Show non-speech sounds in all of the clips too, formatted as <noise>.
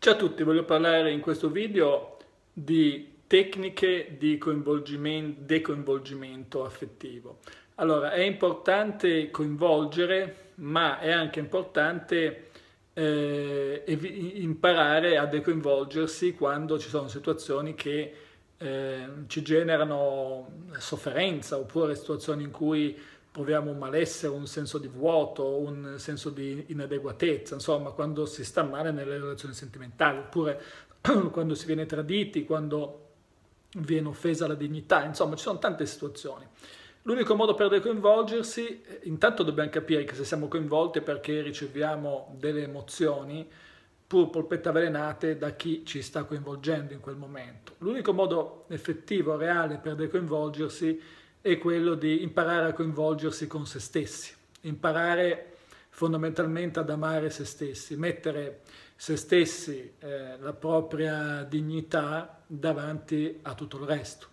Ciao a tutti, voglio parlare in questo video di tecniche di coinvolgimento, decoinvolgimento affettivo. Allora, è importante coinvolgere, ma è anche importante eh, imparare a decoinvolgersi quando ci sono situazioni che eh, ci generano sofferenza oppure situazioni in cui proviamo un malessere, un senso di vuoto, un senso di inadeguatezza, insomma, quando si sta male nelle relazioni sentimentali, oppure <clears throat> quando si viene traditi, quando viene offesa la dignità, insomma, ci sono tante situazioni. L'unico modo per decoinvolgersi, eh, intanto dobbiamo capire che se siamo coinvolti è perché riceviamo delle emozioni, pur polpette avvelenate da chi ci sta coinvolgendo in quel momento. L'unico modo effettivo, reale per decoinvolgersi è quello di imparare a coinvolgersi con se stessi, imparare fondamentalmente ad amare se stessi, mettere se stessi, eh, la propria dignità davanti a tutto il resto.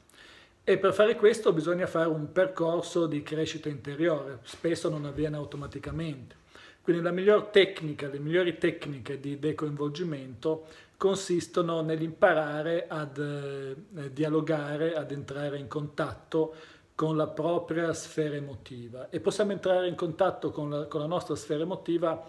E per fare questo bisogna fare un percorso di crescita interiore, spesso non avviene automaticamente. Quindi la miglior tecnica, le migliori tecniche di decoinvolgimento consistono nell'imparare ad eh, dialogare, ad entrare in contatto con la propria sfera emotiva e possiamo entrare in contatto con la, con la nostra sfera emotiva,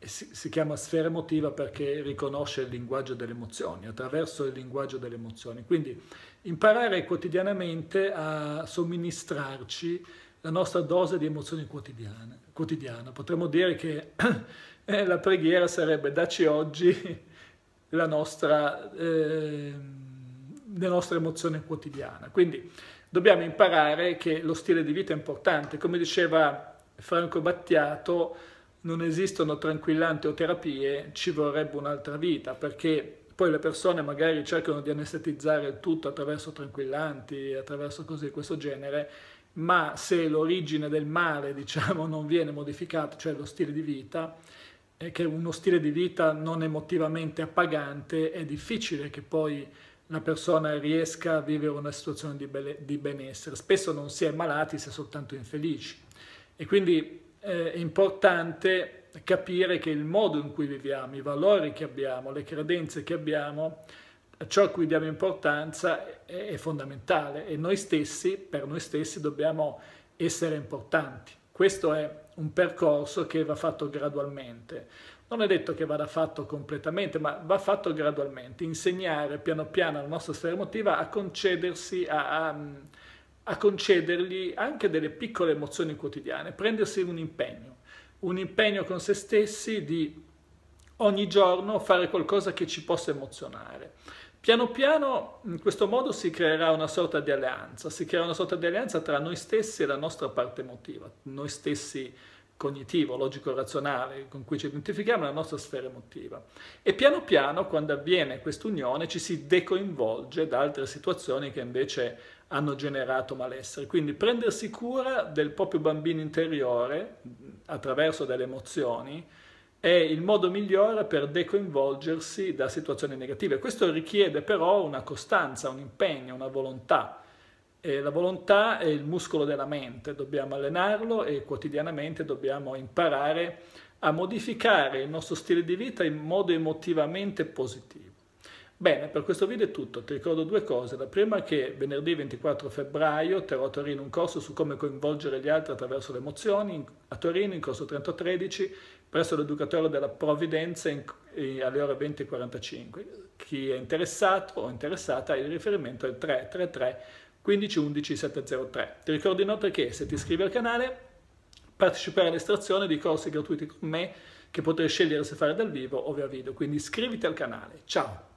si, si, chiama sfera emotiva perché riconosce il linguaggio delle emozioni, attraverso il linguaggio delle emozioni. Quindi imparare quotidianamente a somministrarci la nostra dose di emozioni quotidiane, quotidiana. Potremmo dire che <clears throat> eh, la preghiera sarebbe daci oggi la nostra, eh, la nostra emozione quotidiana. Quindi dobbiamo imparare che lo stile di vita è importante. Come diceva Franco Battiato, non esistono tranquillanti o terapie, ci vorrebbe un'altra vita, perché poi le persone magari cercano di anestetizzare il tutto attraverso tranquillanti, attraverso cose di questo genere, ma se l'origine del male, <laughs> diciamo, non viene modificata, cioè lo stile di vita, che uno stile di vita non emotivamente appagante, è difficile che poi una persona riesca a vivere una situazione di, be- di benessere. Spesso non si è malati, si è soltanto infelici. E quindi eh, è importante capire che il modo in cui viviamo, i valori che abbiamo, le credenze che abbiamo, ciò a cui diamo importanza è, è fondamentale e noi stessi, per noi stessi, dobbiamo essere importanti. Questo è un percorso che va fatto gradualmente. Non è detto che vada fatto completamente, ma va fatto gradualmente, insegnare piano piano alla nostra sfera emotiva a concedersi, a, a, a concedergli anche delle piccole emozioni quotidiane, prendersi un impegno, un impegno con se stessi di ogni giorno fare qualcosa che ci possa emozionare. Piano piano in questo modo si creerà una sorta di alleanza, si crea una sorta di alleanza tra noi stessi e la nostra parte emotiva, noi stessi cognitivo, logico-razionale con cui ci identifichiamo, la nostra sfera emotiva. E piano piano, quando avviene questa unione, ci si decoinvolge da altre situazioni che invece hanno generato malessere. Quindi prendersi cura del proprio bambino interiore attraverso delle emozioni è il modo migliore per decoinvolgersi da situazioni negative. Questo richiede però una costanza, un impegno, una volontà e la volontà è il muscolo della mente, dobbiamo allenarlo e quotidianamente dobbiamo imparare a modificare il nostro stile di vita in modo emotivamente positivo. Bene, per questo video è tutto, ti ricordo due cose. La prima è che venerdì 24 febbraio terrò a Torino un corso su come coinvolgere gli altri attraverso le emozioni, a Torino in corso 3013 presso l'educatore della Provvidenza alle ore 20.45. Chi è interessato o interessata il riferimento è il 333 15 703. Ti ricordo inoltre che se ti iscrivi al canale parteciperai all'estrazione di corsi gratuiti con me che potrai scegliere se fare dal vivo o via video, quindi iscriviti al canale. Ciao!